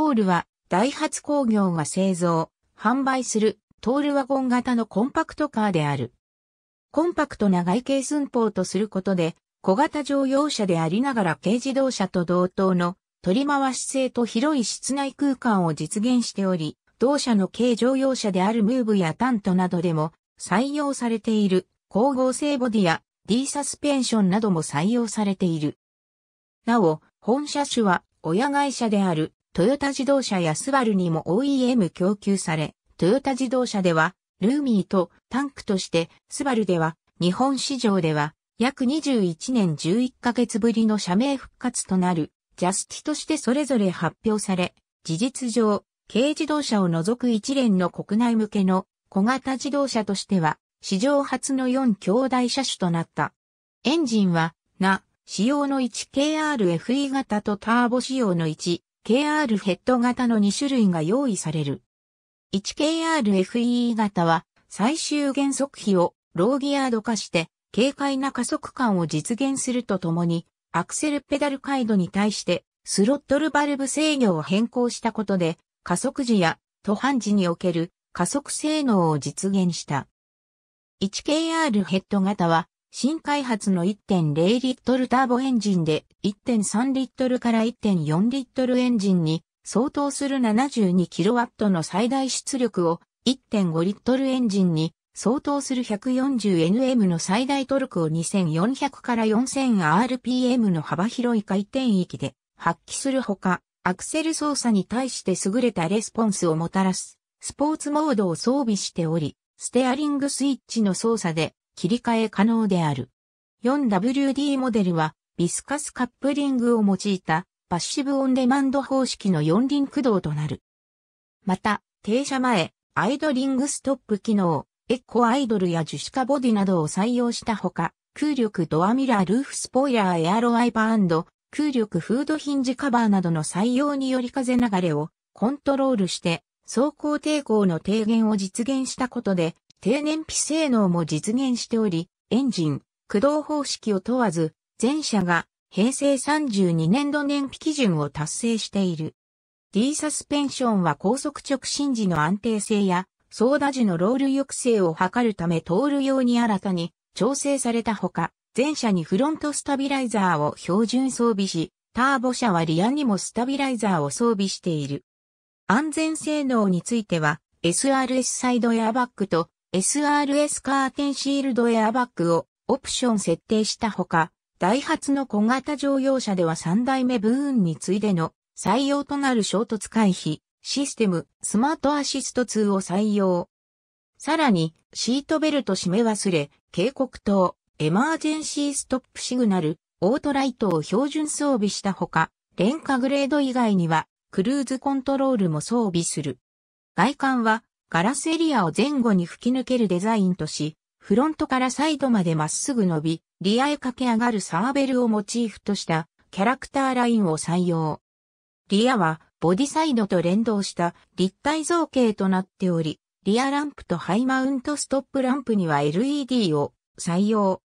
トールは、ダイハツ工業が製造、販売する、トールワゴン型のコンパクトカーである。コンパクトな外形寸法とすることで、小型乗用車でありながら軽自動車と同等の取り回し性と広い室内空間を実現しており、同社の軽乗用車であるムーブやタントなどでも採用されている光合成ボディや D サスペンションなども採用されている。なお、本車種は親会社であるトヨタ自動車やスバルにも OEM 供給され、トヨタ自動車では、ルーミーとタンクとして、スバルでは、日本市場では、約21年11ヶ月ぶりの社名復活となる、ジャスティとしてそれぞれ発表され、事実上、軽自動車を除く一連の国内向けの小型自動車としては、史上初の4兄弟車種となった。エンジンは、な、仕様の 1KRFE 型とターボ仕様の1、KR ヘッド型の2種類が用意される。1KRFE 型は最終減速比をローギアード化して軽快な加速感を実現するとともにアクセルペダル回路に対してスロットルバルブ制御を変更したことで加速時や途半時における加速性能を実現した。1KR ヘッド型は新開発の1.0リットルターボエンジンで1.3リットルから1.4リットルエンジンに相当する 72kW の最大出力を1.5リットルエンジンに相当する 140Nm の最大トルクを2400から 4000rpm の幅広い回転域で発揮するほか、アクセル操作に対して優れたレスポンスをもたらすスポーツモードを装備しており、ステアリングスイッチの操作で切り替え可能である。4WD モデルは、ビスカスカップリングを用いたパッシブオンデマンド方式の四輪駆動となる。また、停車前、アイドリングストップ機能、エコアイドルや樹脂化ボディなどを採用したほか、空力ドアミラールーフスポイラーエアロワイパー空力フードヒンジカバーなどの採用により風流れをコントロールして走行抵抗の低減を実現したことで低燃費性能も実現しており、エンジン、駆動方式を問わず、全車が平成32年度燃費基準を達成している。D サスペンションは高速直進時の安定性や、操舵時のロール抑制を図るため通るように新たに調整されたほか、前車にフロントスタビライザーを標準装備し、ターボ車はリアにもスタビライザーを装備している。安全性能については、SRS サイドエアバッグと SRS カーテンシールドエアバッグをオプション設定したほか、ダイハツの小型乗用車では3代目ブーンに次いでの採用となる衝突回避システムスマートアシスト2を採用。さらにシートベルト締め忘れ、警告灯、エマージェンシーストップシグナル、オートライトを標準装備したほか、廉価グレード以外にはクルーズコントロールも装備する。外観はガラスエリアを前後に吹き抜けるデザインとし、フロントからサイドまでまっすぐ伸び、リアへ駆け上がるサーベルをモチーフとしたキャラクターラインを採用。リアはボディサイドと連動した立体造形となっており、リアランプとハイマウントストップランプには LED を採用。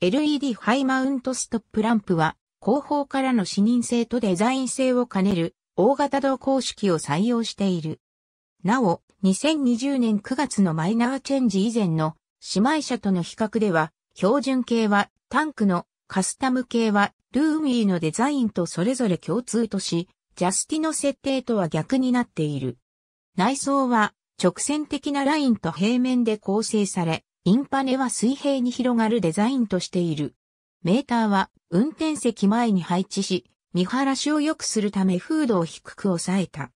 LED ハイマウントストップランプは後方からの視認性とデザイン性を兼ねる大型動向式を採用している。なお、2020年9月のマイナーチェンジ以前の姉妹車との比較では、標準系はタンクの、カスタム系はルーミーのデザインとそれぞれ共通とし、ジャスティの設定とは逆になっている。内装は直線的なラインと平面で構成され、インパネは水平に広がるデザインとしている。メーターは運転席前に配置し、見晴らしを良くするためフードを低く抑えた。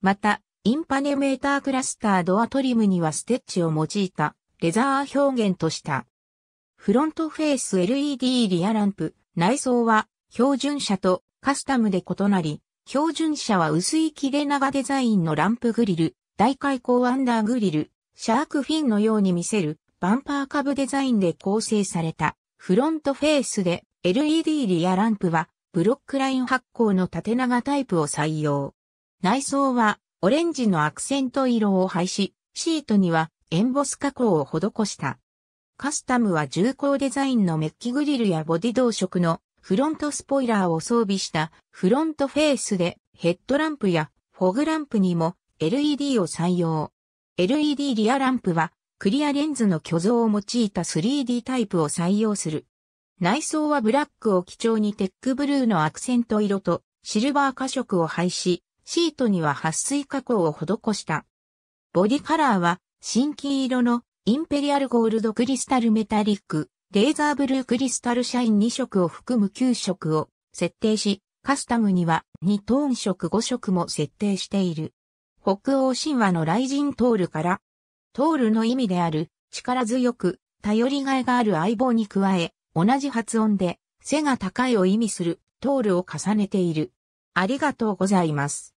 また、インパネメータークラスタードアトリムにはステッチを用いたレザー表現とした。フロントフェース LED リアランプ、内装は標準車とカスタムで異なり、標準車は薄い切れ長デザインのランプグリル、大開口アンダーグリル、シャークフィンのように見せるバンパー株デザインで構成されたフロントフェースで LED リアランプはブロックライン発光の縦長タイプを採用。内装はオレンジのアクセント色を配し、シートにはエンボス加工を施した。カスタムは重厚デザインのメッキグリルやボディ同色のフロントスポイラーを装備したフロントフェースでヘッドランプやフォグランプにも LED を採用。LED リアランプはクリアレンズの巨像を用いた 3D タイプを採用する。内装はブラックを基調にテックブルーのアクセント色とシルバー加色を配し、シートには撥水加工を施した。ボディカラーは、新黄色のインペリアルゴールドクリスタルメタリック、レーザーブルークリスタルシャイン2色を含む9色を設定し、カスタムには2トーン色5色も設定している。北欧神話の雷神トールから、トールの意味である力強く頼りがいがある相棒に加え、同じ発音で背が高いを意味するトールを重ねている。ありがとうございます。